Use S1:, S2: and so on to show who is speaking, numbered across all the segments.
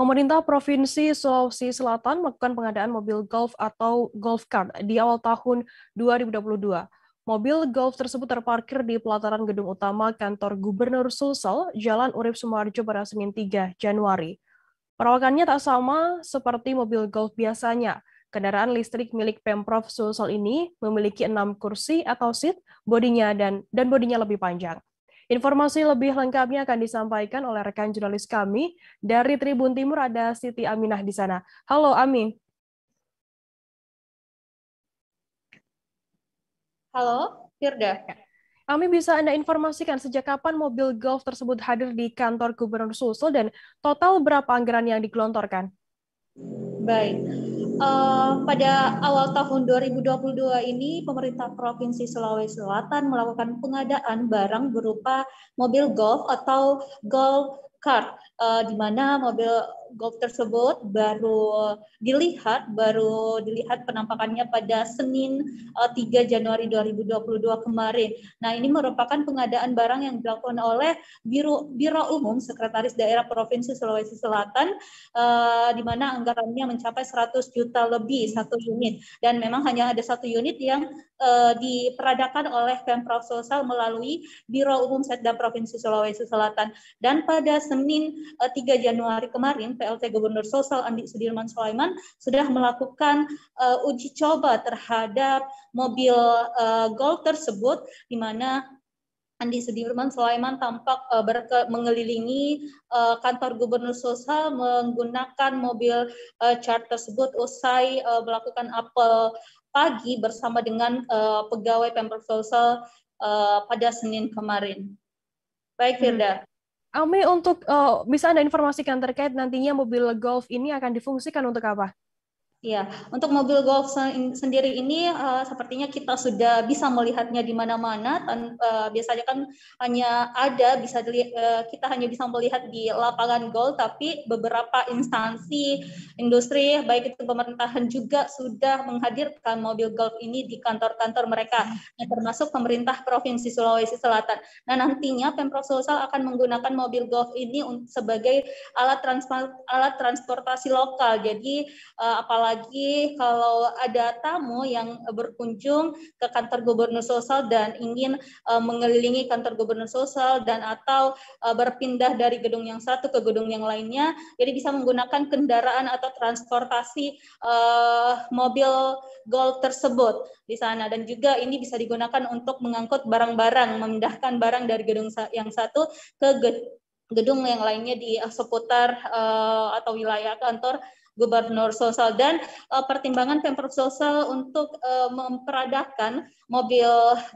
S1: Pemerintah Provinsi Sulawesi Selatan melakukan pengadaan mobil golf atau golf cart di awal tahun 2022. Mobil golf tersebut terparkir di pelataran gedung utama kantor Gubernur Sulsel, Jalan Urip Sumarjo pada Senin 3 Januari. Perawakannya tak sama seperti mobil golf biasanya. Kendaraan listrik milik Pemprov Sulsel ini memiliki enam kursi atau seat, bodinya dan dan bodinya lebih panjang. Informasi lebih lengkapnya akan disampaikan oleh rekan jurnalis kami dari Tribun Timur ada Siti Aminah di sana. Halo Amin. Halo, Firda. Kami ya. bisa Anda informasikan sejak kapan mobil golf tersebut hadir di kantor Gubernur Sulsel dan total berapa anggaran yang digelontorkan? Baik, uh, pada awal tahun 2022 ini pemerintah
S2: Provinsi Sulawesi Selatan melakukan pengadaan barang berupa mobil golf atau golf car uh, eh, di mana mobil golf tersebut baru dilihat baru dilihat penampakannya pada Senin 3 eh, Januari 2022 kemarin. Nah, ini merupakan pengadaan barang yang dilakukan oleh Biro Biro Umum Sekretaris Daerah Provinsi Sulawesi Selatan uh, di mana anggarannya mencapai 100 juta lebih satu unit dan memang hanya ada satu unit yang uh, diperadakan oleh Pemprov Sulsel melalui Biro Umum Setda Provinsi Sulawesi Selatan dan pada Senin 3 Januari kemarin PLT Gubernur Sosial Andi Sudirman Sulaiman sudah melakukan uh, uji coba terhadap mobil uh, Golf tersebut di mana Andi Sudirman Sulaiman tampak uh, berke, mengelilingi uh, kantor gubernur Sosial menggunakan mobil uh, chart tersebut usai uh, melakukan apel pagi bersama dengan uh, pegawai Pemprov Sulsel uh, pada Senin kemarin. Baik, Firda. Hmm.
S1: Ami, untuk uh, bisa Anda informasikan terkait nantinya mobil golf ini akan difungsikan untuk apa? Ya, untuk mobil golf sendiri ini uh, sepertinya kita sudah
S2: bisa melihatnya di mana-mana. Uh, biasanya kan hanya ada bisa dilihat, uh, eh, kita hanya bisa melihat di lapangan golf, tapi beberapa instansi industri baik itu pemerintahan juga sudah menghadirkan mobil golf ini di kantor-kantor mereka, ya, termasuk pemerintah provinsi Sulawesi Selatan. Nah nantinya pemprov Sulsel akan menggunakan mobil golf ini sebagai alat transport alat transportasi lokal. Jadi uh, apalagi apalagi kalau ada tamu yang berkunjung ke kantor gubernur sosial dan ingin uh, mengelilingi kantor gubernur sosial dan atau uh, berpindah dari gedung yang satu ke gedung yang lainnya, jadi bisa menggunakan kendaraan atau transportasi uh, mobil golf tersebut di sana dan juga ini bisa digunakan untuk mengangkut barang-barang, memindahkan barang dari gedung yang satu ke gedung yang lainnya di seputar uh, atau wilayah kantor Gubernur Sulsel dan uh, pertimbangan Pemprov Sulsel untuk uh, memperadakan mobil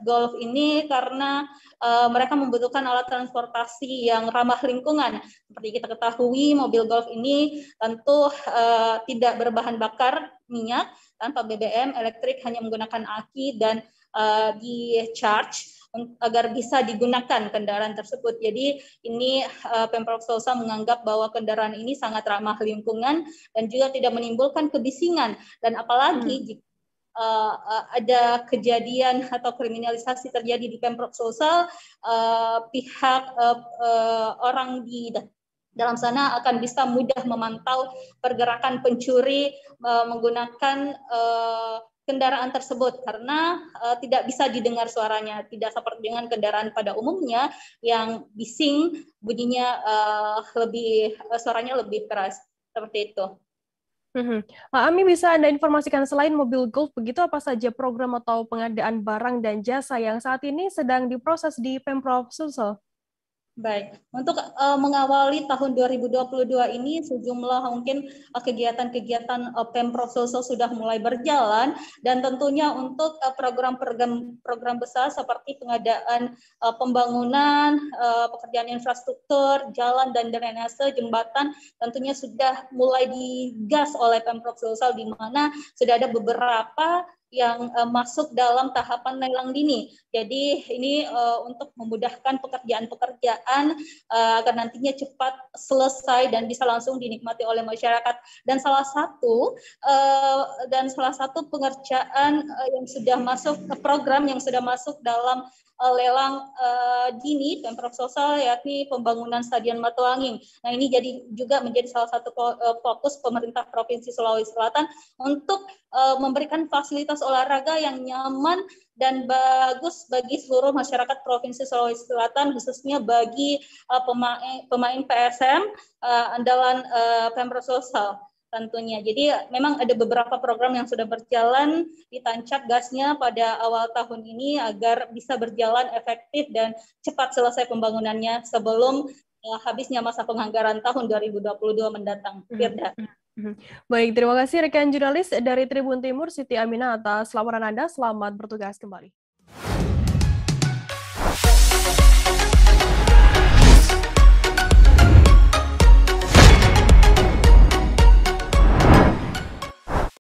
S2: golf ini karena uh, mereka membutuhkan alat transportasi yang ramah lingkungan. Seperti kita ketahui, mobil golf ini tentu uh, tidak berbahan bakar minyak tanpa BBM, elektrik hanya menggunakan aki dan uh, di charge agar bisa digunakan kendaraan tersebut. Jadi ini uh, Pemprov Sulsel menganggap bahwa kendaraan ini sangat ramah lingkungan dan juga tidak menimbulkan kebisingan dan apalagi hmm. jika uh, uh, ada kejadian atau kriminalisasi terjadi di Pemprov Sulsel, uh, pihak uh, uh, orang di dalam sana akan bisa mudah memantau pergerakan pencuri uh, menggunakan uh, kendaraan tersebut karena uh, tidak bisa didengar suaranya tidak seperti dengan kendaraan pada umumnya yang bising bunyinya uh, lebih eh, suaranya lebih keras seperti itu.
S1: Mm-hmm. Ami bisa anda informasikan selain mobil golf begitu apa saja program atau pengadaan barang dan jasa yang saat ini sedang diproses di pemprov Sulsel? Baik, untuk uh, mengawali tahun 2022 ini sejumlah mungkin eh, kegiatan-kegiatan
S2: uh, Pemprov Sulsel sudah mulai berjalan dan tentunya untuk program-program uh, program besar seperti pengadaan uh, pembangunan, uh, pekerjaan infrastruktur, jalan dan drainase, jembatan tentunya sudah mulai digas oleh Pemprov Sulsel di mana sudah ada beberapa yang uh, masuk dalam tahapan lelang dini. Jadi ini uh, untuk memudahkan pekerjaan-pekerjaan uh, agar nantinya cepat selesai dan bisa langsung dinikmati oleh masyarakat. Dan salah satu uh, dan salah satu pengerjaan uh, yang sudah masuk ke program yang sudah masuk dalam lelang uh, dini pemprov sosial yakni pembangunan Stadion Matuanging. Nah ini jadi juga menjadi salah satu fokus pemerintah provinsi Sulawesi Selatan untuk uh, memberikan fasilitas olahraga yang nyaman dan bagus bagi seluruh masyarakat Provinsi Sulawesi Selatan, khususnya bagi uh, pemain, pemain PSM uh, eh, andalan uh, Pemprov Sulsel tentunya. Jadi memang ada beberapa program yang sudah berjalan ditancap gasnya pada awal tahun ini agar bisa berjalan efektif dan cepat selesai pembangunannya sebelum uh, habisnya masa penganggaran tahun 2022 mendatang. Hmm. Firda. Mm -hmm. Mm-hmm.
S1: Baik, terima kasih rekan jurnalis dari Tribun Timur Siti Amina atas laporan Anda. Selamat bertugas kembali.